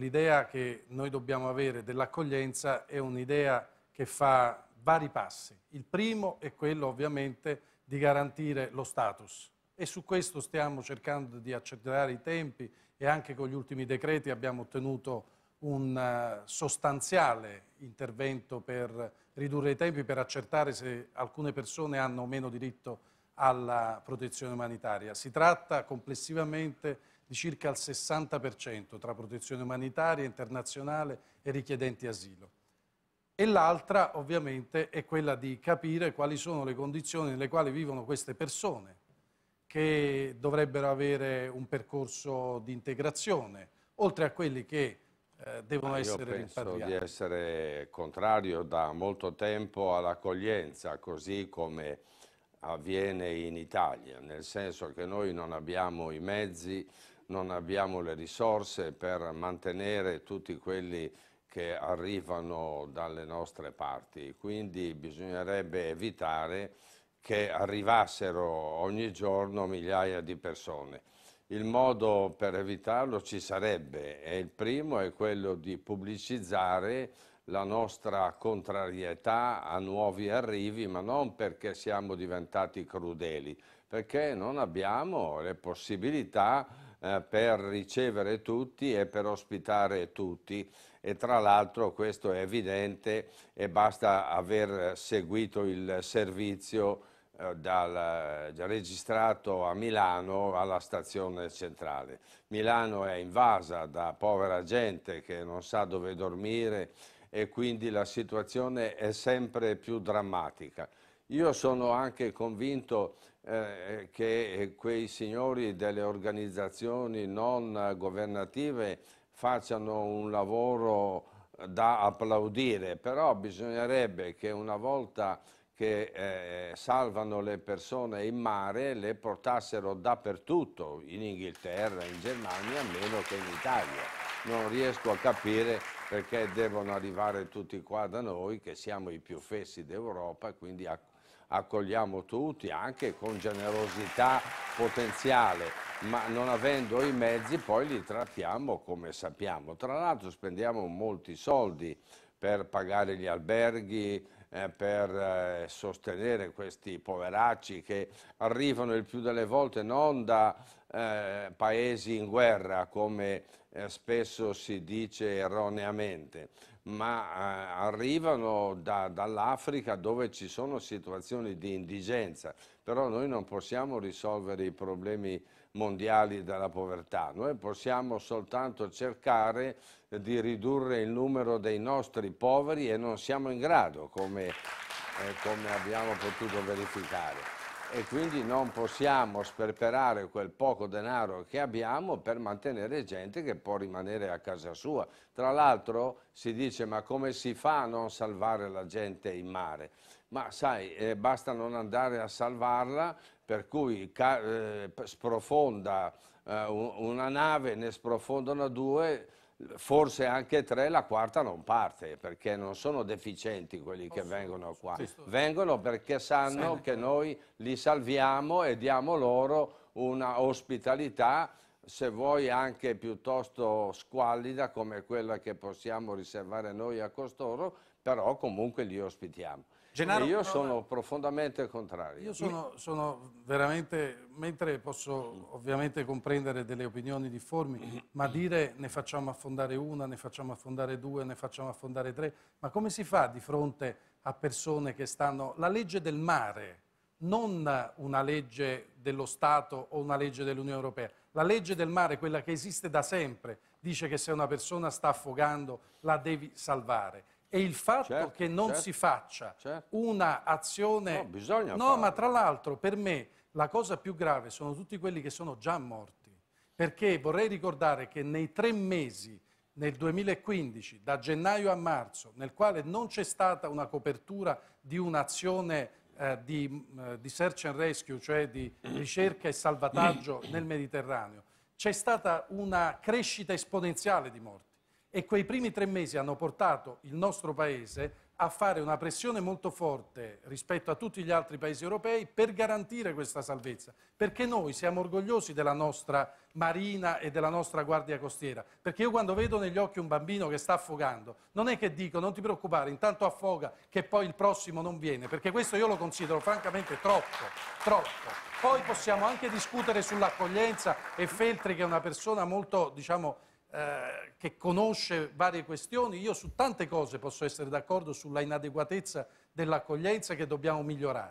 l'idea che noi dobbiamo avere dell'accoglienza è un'idea che fa vari passi. Il primo è quello ovviamente di garantire lo status e su questo stiamo cercando di accelerare i tempi e anche con gli ultimi decreti abbiamo ottenuto un eh, sostanziale intervento per ridurre i tempi, per accertare se alcune persone hanno o meno diritto alla protezione umanitaria. Si tratta complessivamente di circa il 60% tra protezione umanitaria, internazionale e richiedenti asilo. E l'altra ovviamente è quella di capire quali sono le condizioni nelle quali vivono queste persone che dovrebbero avere un percorso di integrazione, oltre a quelli che eh, devono Ma essere rimpatriati. Io penso di essere contrario da molto tempo all'accoglienza, così come avviene in Italia, nel senso che noi non abbiamo i mezzi non abbiamo le risorse per mantenere tutti quelli che arrivano dalle nostre parti, quindi bisognerebbe evitare che arrivassero ogni giorno migliaia di persone. Il modo per evitarlo ci sarebbe e il primo è quello di pubblicizzare la nostra contrarietà a nuovi arrivi, ma non perché siamo diventati crudeli, perché non abbiamo le possibilità eh, per ricevere tutti e per ospitare tutti e tra l'altro questo è evidente e basta aver seguito il servizio eh, dal, registrato a Milano alla stazione centrale. Milano è invasa da povera gente che non sa dove dormire e quindi la situazione è sempre più drammatica. Io sono anche convinto eh, che quei signori delle organizzazioni non governative facciano un lavoro da applaudire, però bisognerebbe che una volta che eh, salvano le persone in mare le portassero dappertutto, in Inghilterra, in Germania, meno che in Italia. Non riesco a capire perché devono arrivare tutti qua da noi, che siamo i più fessi d'Europa, quindi a accogliamo tutti anche con generosità potenziale, ma non avendo i mezzi poi li trattiamo come sappiamo. Tra l'altro spendiamo molti soldi per pagare gli alberghi, eh, per eh, sostenere questi poveracci che arrivano il più delle volte non da eh, paesi in guerra come eh, spesso si dice erroneamente, ma eh, arrivano da, dall'Africa dove ci sono situazioni di indigenza, però noi non possiamo risolvere i problemi mondiali della povertà, noi possiamo soltanto cercare di ridurre il numero dei nostri poveri e non siamo in grado come, eh, come abbiamo potuto verificare e quindi non possiamo sperperare quel poco denaro che abbiamo per mantenere gente che può rimanere a casa sua. Tra l'altro si dice ma come si fa a non salvare la gente in mare? Ma sai, eh, basta non andare a salvarla, per cui eh, sprofonda eh, una nave, ne sprofondano due, forse anche tre, la quarta non parte, perché non sono deficienti quelli che vengono qua. Vengono perché sanno che noi li salviamo e diamo loro una ospitalità, se vuoi anche piuttosto squallida come quella che possiamo riservare noi a costoro, però comunque li ospitiamo. Genaro, io sono profondamente contrario. Io sono, sono, veramente, mentre posso ovviamente comprendere delle opinioni difformi, ma dire ne facciamo affondare una, ne facciamo affondare due, ne facciamo affondare tre, ma come si fa di fronte a persone che stanno... La legge del mare, non una legge dello Stato o una legge dell'Unione Europea, la legge del mare, quella che esiste da sempre, dice che se una persona sta affogando la devi salvare e il fatto certo, che non certo, si faccia certo. un'azione... No, bisogna No, farlo. ma tra l'altro per me la cosa più grave sono tutti quelli che sono già morti. Perché vorrei ricordare che nei tre mesi nel 2015, da gennaio a marzo, nel quale non c'è stata una copertura di un'azione eh, di, mm, eh, di, search and rescue, cioè di ricerca e salvataggio nel Mediterraneo, c'è stata una crescita esponenziale di morti e quei primi tre mesi hanno portato il nostro Paese a fare una pressione molto forte rispetto a tutti gli altri Paesi europei per garantire questa salvezza, perché noi siamo orgogliosi della nostra marina e della nostra guardia costiera, perché io quando vedo negli occhi un bambino che sta affogando, non è che dico non ti preoccupare, intanto affoga che poi il prossimo non viene, perché questo io lo considero francamente troppo, troppo. Poi possiamo anche discutere sull'accoglienza e Feltri che è una persona molto, diciamo, eh, che conosce varie questioni, io su tante cose posso essere d'accordo sulla inadeguatezza dell'accoglienza che dobbiamo migliorare.